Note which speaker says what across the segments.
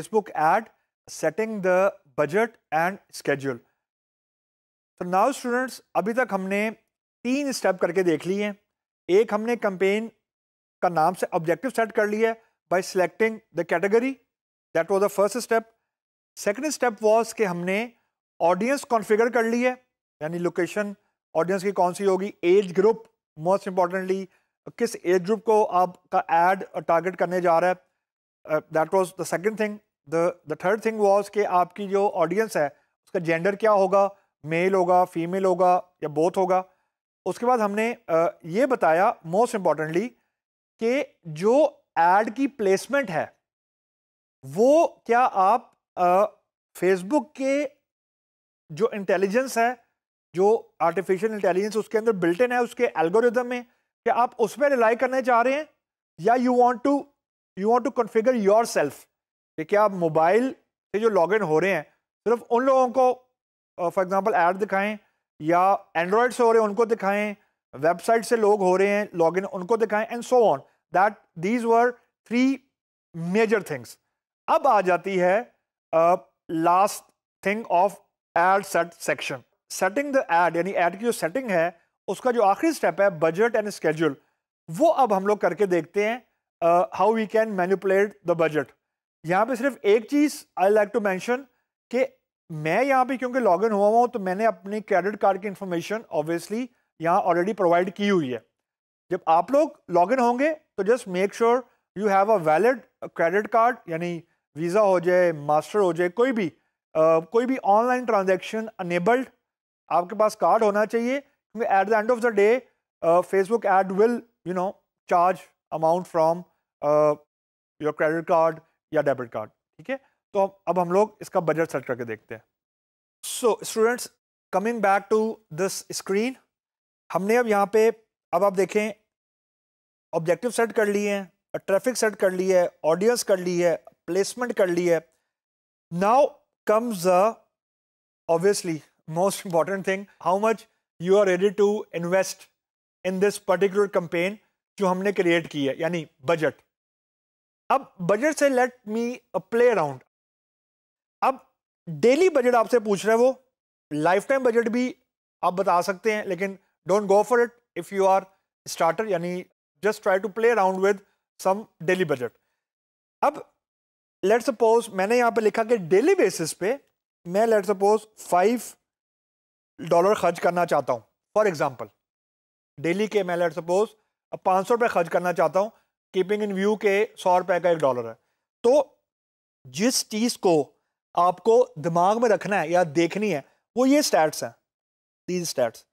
Speaker 1: Facebook ad, setting the budget and schedule. So now students, अभी तक हमने तीन स्टेप करके देख लिए हैं एक हमने कंपेन का नाम से ऑब्जेक्टिव सेट कर लिया है by selecting the category that was the first step second step was कि हमने ऑडियंस कॉन्फ़िगर कर ली है यानी लोकेशन ऑडियंस की कौन सी होगी एज ग्रुप मोस्ट importantly किस एज ग्रुप को आपका एड टारगेट करने जा रहा है that was the second thing the the third thing was कि आपकी जो ऑडियंस है उसका जेंडर क्या होगा मेल होगा फीमेल होगा या बोथ होगा उसके बाद हमने ये बताया मोस्ट इम्पॉर्टेंटली कि जो एड की प्लेसमेंट है वो क्या आप फेसबुक के जो इंटेलिजेंस है जो आर्टिफिशियल इंटेलिजेंस उसके अंदर बिल्टन है उसके एल्गोरिदम में क्या आप उस पर रिलाई करना चाह रहे हैं या you want to you want to configure yourself कि क्या आप मोबाइल से जो लॉग इन हो रहे हैं सिर्फ उन लोगों को फॉर एग्जांपल ऐड दिखाएं या एंड्रॉयड से हो रहे हैं उनको दिखाएं वेबसाइट से लोग हो रहे हैं लॉग इन उनको दिखाएं and so on that these were three major things अब आ जाती है last thing of ad set section setting the ad यानी एड की जो सेटिंग है उसका जो आखिरी स्टेप है बजट एंड स्केड्यूल वो अब हम लोग करके देखते हैं how we can manipulate the budget यहाँ पे सिर्फ एक चीज़ आई लाइक टू मैंशन कि मैं यहाँ पे क्योंकि लॉग इन हुआ हुआ हूँ तो मैंने अपने क्रेडिट कार्ड की इन्फॉर्मेशन ऑब्वियसली यहाँ ऑलरेडी प्रोवाइड की हुई है जब आप लोग लॉग इन होंगे तो just make sure you have a valid credit card यानी वीज़ा हो जाए मास्टर हो जाए कोई भी uh, कोई भी ऑनलाइन ट्रांजेक्शन अनेबल्ड आपके पास कार्ड होना चाहिए क्योंकि at the end of the day Facebook ad will you know charge amount from your credit card या डेबिट कार्ड ठीक है तो अब हम लोग इसका बजट सेट करके देखते हैं so students coming back to this screen हमने अब यहाँ पे अब आप देखें ऑब्जेक्टिव सेट कर लिए हैं ट्रैफिक सेट कर लिया है ऑडियंस कर ली है प्लेसमेंट कर ली है now comes obviously most important thing how much you are ready to invest in this particular campaign जो हमने क्रिएट की है यानी बजट अब बजट से लेट मी प्ले अराउंड अब डेली बजट आपसे पूछ रहे हैं वो लाइफ टाइम बजट भी आप बता सकते हैं लेकिन don't go for it if you are starter यानी just try to play around with some daily budget अब लेट सपोज मैंने यहाँ पे लिखा कि डेली बेसिस पे मैं लेट सपोज फाइव डॉलर खर्च करना चाहता हूँ फॉर एग्जांपल डेली के मैं लेट सपोज uh, पाँच सौ रुपए खर्च करना चाहता हूँ कीपिंग इन व्यू के सौ रुपए का एक डॉलर है तो जिस चीज को आपको दिमाग में रखना है या देखनी है वो ये स्टैट्स हैं these stats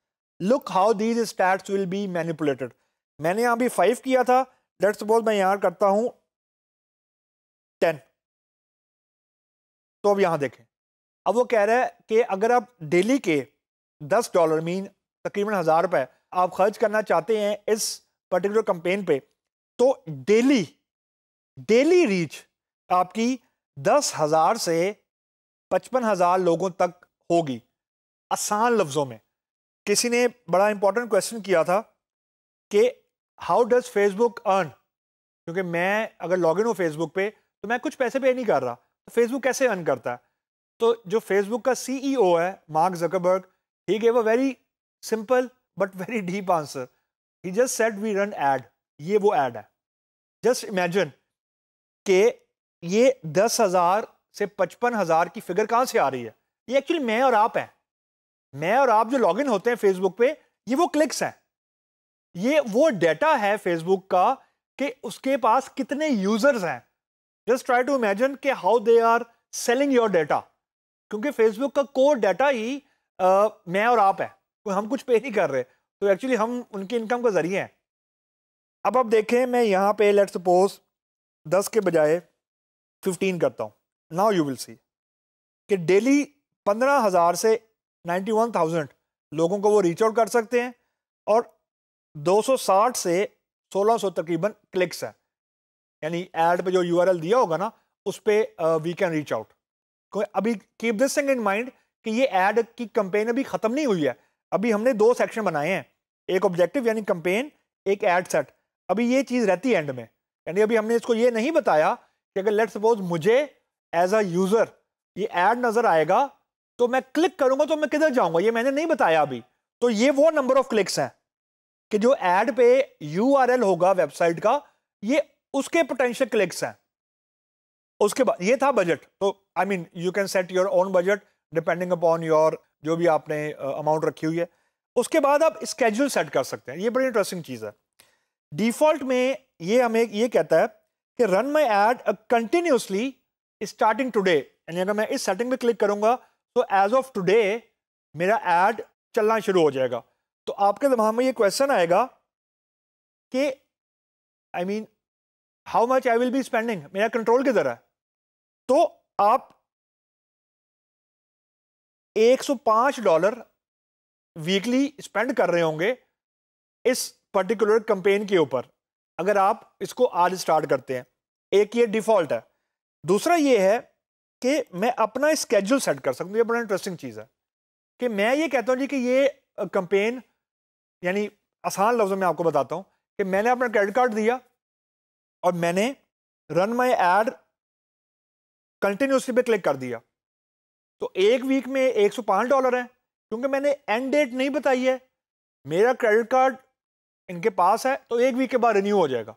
Speaker 1: look how these stats will be manipulated मैंने यहाँ भी फाइव किया था लेट्स सपोज मैं यहाँ करता हूँ टेन तो अब यहाँ देखें अब वो कह रहा है कि अगर आप डेली के दस डॉलर मीन तकरीबन हज़ार रुपए आप खर्च करना चाहते हैं इस पर्टिकुलर कंपेन पे तो डेली डेली रीच आपकी दस हज़ार से पचपन हज़ार लोगों तक होगी आसान लफ्ज़ों में किसी ने बड़ा इंपॉर्टेंट क्वेश्चन किया था कि हाउ डज़ फेसबुक अर्न क्योंकि मैं अगर लॉग इन हूँ फेसबुक पे तो मैं कुछ पैसे पे नहीं कर रहा तो फेसबुक कैसे अर्न करता है तो जो फेसबुक का सीईओ e है Mark Zuckerberg he gave a very simple but very deep answer he just said we run ad ये वो ऐड है जस्ट इमेजिन के ये दस हज़ार से पचपन हज़ार की फिगर कहाँ से आ रही है ये एक्चुअली मैं और आप हैं मैं और आप जो लॉगिन होते हैं फेसबुक पे ये वो क्लिक्स हैं ये वो डेटा है फेसबुक का कि उसके पास कितने यूजर्स हैं जस्ट ट्राई टू इमेजिन के how they are selling your data क्योंकि फेसबुक का कोर डेटा ही आ, मैं और आप है तो हम कुछ पे नहीं कर रहे तो एक्चुअली हम उनकी इनकम का जरिए हैं अब अब देखें मैं यहाँ पे लेट सपोज दस के बजाय फिफ्टीन करता हूँ नाउ यू विल सी कि डेली पंद्रह हज़ार से नाइन्टी वन थाउजेंड लोगों को वो रीच आउट कर सकते हैं और 260 से 1600 तकरीबन क्लिक्स हैं यानी एड पे जो यूआरएल दिया होगा ना उस पर वी कैन रीच आउट अभी keep this thing in mind कि ये एड की कंपेन अभी ख़त्म नहीं हुई है अभी हमने दो सेक्शन बनाए हैं एक ऑब्जेक्टिव यानी कंपेन एक एड सेट अभी ये चीज़ रहती है एंड में यानी अभी हमने इसको ये नहीं बताया कि अगर लेट सपोज मुझे एज अ यूज़र ये एड नज़र आएगा तो मैं क्लिक करूंगा तो मैं किधर जाऊंगा ये मैंने नहीं बताया अभी तो ये वो नंबर ऑफ क्लिक्स हैं कि जो एड पे यू होगा वेबसाइट का ये उसके पोटेंशियल क्लिक्स हैं उसके बाद ये था बजट तो I mean you can set your own budget depending upon your जो भी आपने अमाउंट uh, रखी हुई है उसके बाद आप स्केड्यूल सेट कर सकते हैं ये बड़ी इंटरेस्टिंग चीज़ है डिफॉल्ट में ये हमें ये कहता है कि run my ad continuously starting today यानी अगर मैं इस सेटिंग पे क्लिक करूंगा तो एज ऑफ टुडे मेरा एड चलना शुरू हो जाएगा तो आपके दिमाग में ये क्वेश्चन आएगा कि I mean how much I will be spending मेरा कंट्रोल किधर है तो आप 105 डॉलर वीकली स्पेंड कर रहे होंगे इस पर्टिकुलर कंपेन के ऊपर अगर आप इसको आज स्टार्ट करते हैं एक ये डिफ़ॉल्ट है दूसरा ये है कि मैं अपना स्केड्यूल सेट कर हूँ ये बड़ा इंटरेस्टिंग चीज़ है कि मैं ये कहता हूँ जी कि ये कंपेन यानी आसान लफ्ज़ों में आपको बताता हूँ कि मैंने अपना क्रेडिट कार्ड दिया और मैंने रन माई एड कंटिन्यूसली पे क्लिक कर दिया तो एक वीक में एक सौ डॉलर है क्योंकि मैंने एंड डेट नहीं बताई है मेरा क्रेडिट कार्ड इनके पास है तो एक वीक के बाद रिन्यू हो जाएगा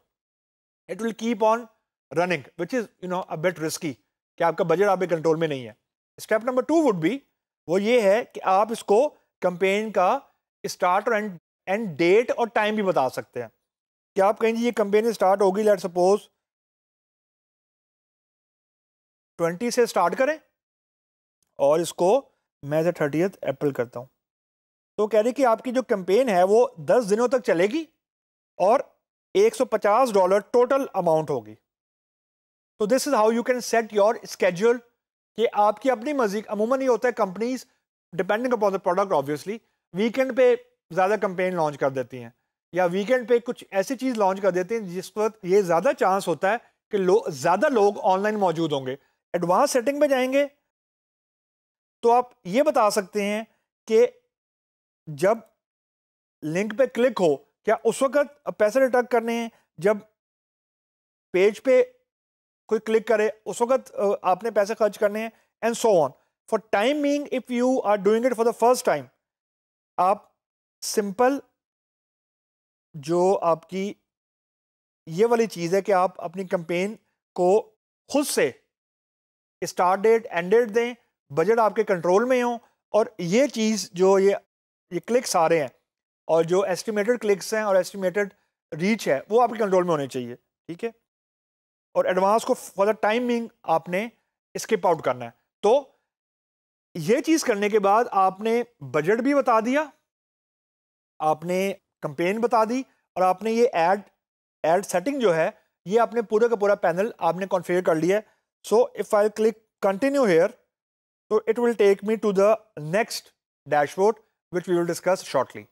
Speaker 1: it will keep on running which is you know a bit risky कि आपका बजट आपके कंट्रोल में नहीं है step number two would be वो ये है कि आप इसको कंपेन का स्टार्ट और एंड एंड डेट और टाइम भी बता सकते हैं क्या आप कहेंगे ये कंपेन स्टार्ट होगी लेट सपोज ट्वेंटी से स्टार्ट करें और इसको मैं थर्टी अप्रैल करता हूँ तो कह रही कि आपकी जो कैंपेन है वो दस दिनों तक चलेगी और 150 डॉलर टोटल अमाउंट होगी तो this is how you can set your schedule कि आपकी अपनी मर्जी अमूमन ये होता है companies depending upon the product obviously weekend पे ज़्यादा कंपेन लॉन्च कर देती हैं या वीकेंड पे कुछ ऐसी चीज़ लॉन्च कर देती हैं जिस पर ये ज़्यादा चांस होता है कि लो ज़्यादा लोग ऑनलाइन मौजूद होंगे एडवांस सेटिंग पे जाएंगे तो आप ये बता सकते हैं कि जब लिंक पे क्लिक हो क्या उस वक्त पैसे रिटर्न करने हैं जब पेज पे कोई क्लिक करे उस वक्त आपने पैसे खर्च करने हैं and so on for time mean if you are doing it for the first time आप सिंपल जो आपकी ये वाली चीज़ है कि आप अपनी कंपेन को खुद से स्टार्ट डेट एंड डेट दें बजट आपके कंट्रोल में हो और ये चीज़ जो ये ये क्लिक्स आ रहे हैं और जो एस्टिमेटेड क्लिक्स हैं और एस्टिमेटेड रीच है वो आपके कंट्रोल में होने चाहिए ठीक है और एडवांस को फॉर द टाइमिंग आपने स्किप आउट करना है तो ये चीज़ करने के बाद आपने बजट भी बता दिया आपने कंपेन बता दी और आपने ये एड एड सेटिंग जो है ये आपने पूरा का पूरा पैनल आपने कॉन्फ़िगर कर लिया है so if I click continue here तो it will take me to the next dashboard which we will discuss shortly.